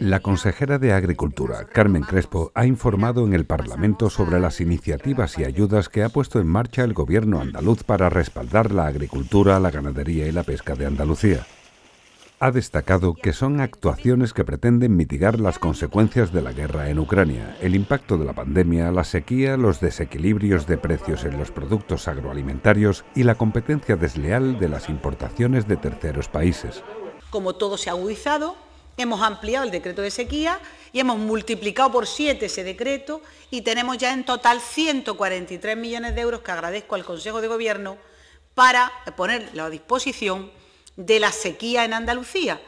La consejera de Agricultura, Carmen Crespo, ha informado en el Parlamento sobre las iniciativas y ayudas que ha puesto en marcha el gobierno andaluz para respaldar la agricultura, la ganadería y la pesca de Andalucía. Ha destacado que son actuaciones que pretenden mitigar las consecuencias de la guerra en Ucrania, el impacto de la pandemia, la sequía, los desequilibrios de precios en los productos agroalimentarios y la competencia desleal de las importaciones de terceros países. Como todo se ha agudizado, hemos ampliado el decreto de sequía y hemos multiplicado por siete ese decreto y tenemos ya en total 143 millones de euros que agradezco al Consejo de Gobierno para ponerlo a disposición de la sequía en Andalucía.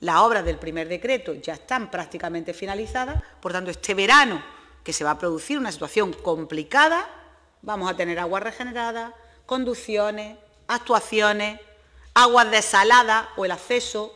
Las obras del primer decreto ya están prácticamente finalizadas, por tanto, este verano, que se va a producir una situación complicada, vamos a tener agua regenerada, conducciones, actuaciones, aguas desaladas o el acceso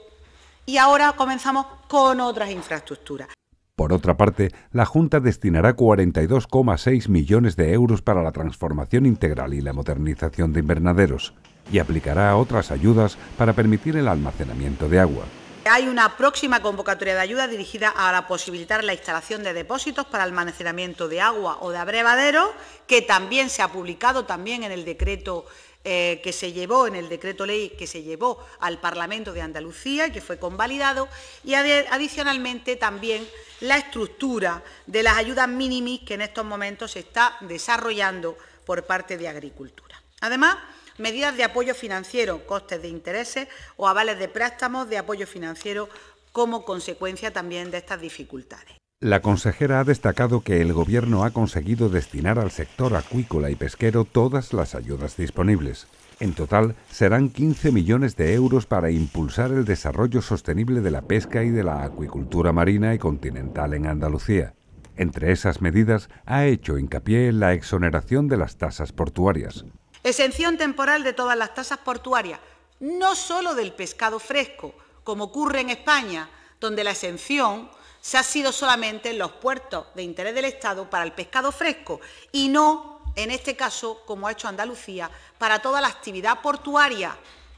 y ahora comenzamos con otras infraestructuras. Por otra parte, la Junta destinará 42,6 millones de euros para la transformación integral y la modernización de invernaderos y aplicará otras ayudas para permitir el almacenamiento de agua. Hay una próxima convocatoria de ayuda dirigida a posibilitar la instalación de depósitos para almacenamiento de agua o de abrevadero. que también se ha publicado también en el decreto eh, que se llevó en el decreto ley que se llevó al Parlamento de Andalucía y que fue convalidado, y adicionalmente también la estructura de las ayudas mínimis que en estos momentos se está desarrollando por parte de Agricultura. Además, medidas de apoyo financiero, costes de intereses o avales de préstamos de apoyo financiero como consecuencia también de estas dificultades. La consejera ha destacado que el Gobierno ha conseguido destinar al sector acuícola y pesquero todas las ayudas disponibles. En total, serán 15 millones de euros para impulsar el desarrollo sostenible de la pesca y de la acuicultura marina y continental en Andalucía. Entre esas medidas, ha hecho hincapié en la exoneración de las tasas portuarias. Exención temporal de todas las tasas portuarias, no solo del pescado fresco, como ocurre en España, donde la exención se ha sido solamente en los puertos de interés del Estado para el pescado fresco y no, en este caso, como ha hecho Andalucía, para toda la actividad portuaria,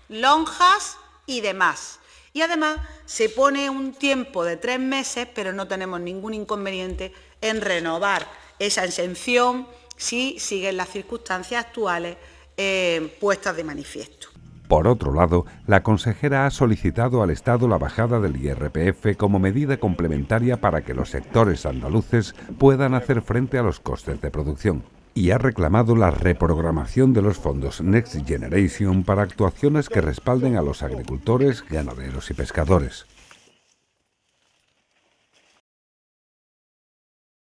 lonjas y demás. Y además se pone un tiempo de tres meses, pero no tenemos ningún inconveniente en renovar esa exención si siguen las circunstancias actuales eh, puestas de manifiesto. Por otro lado, la consejera ha solicitado al Estado la bajada del IRPF como medida complementaria para que los sectores andaluces puedan hacer frente a los costes de producción y ha reclamado la reprogramación de los fondos Next Generation para actuaciones que respalden a los agricultores, ganaderos y pescadores.